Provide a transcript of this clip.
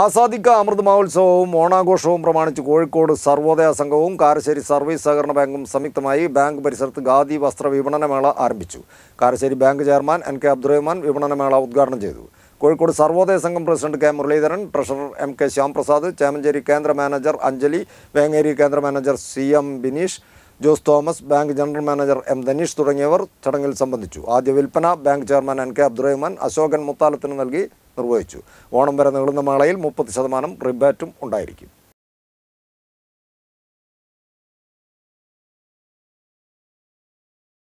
ആസാദിക്ക അമൃത് മഹോത്സവവും ഓണാഘോഷവും പ്രമാണിച്ച് കോഴിക്കോട് സർവോദയ സംഘവും കാരശ്ശേരി സർവീസ് സഹകരണ ബാങ്കും സംയുക്തമായി ബാങ്ക് പരിസരത്ത് ഖാദി വസ്ത്ര വിപണനമേള ആരംഭിച്ചു Karassery bank chairman N K Abdurahman വിപണനമേള ഉദ്ഘാടനം ചെയ്തു Kozhikode Sarvodaya Sangham president K Muraleedharan treasurer M K Shyamprasad Chemancheri കേന്ദ്ര മാനേജർ അഞ്ജലി വേങ്ങേരി കേന്ദ്ര manager C M Bineesh Jose Thomas bank general manager M Dhaneesh തുടങ്ങിയവർ ചടങ്ങിൽ സംബന്ധിച്ചു ആദ്യ വിൽപ്പന bank chairman N K Abdurahman Ashokan മുത്താലത്തിന് നൽകി നിർവഹിച്ചു ഓണം വരെ നീളുന്ന മേളയിൽ മുപ്പത് ശതമാനം റിബാറ്റും ഉണ്ടായിരിക്കും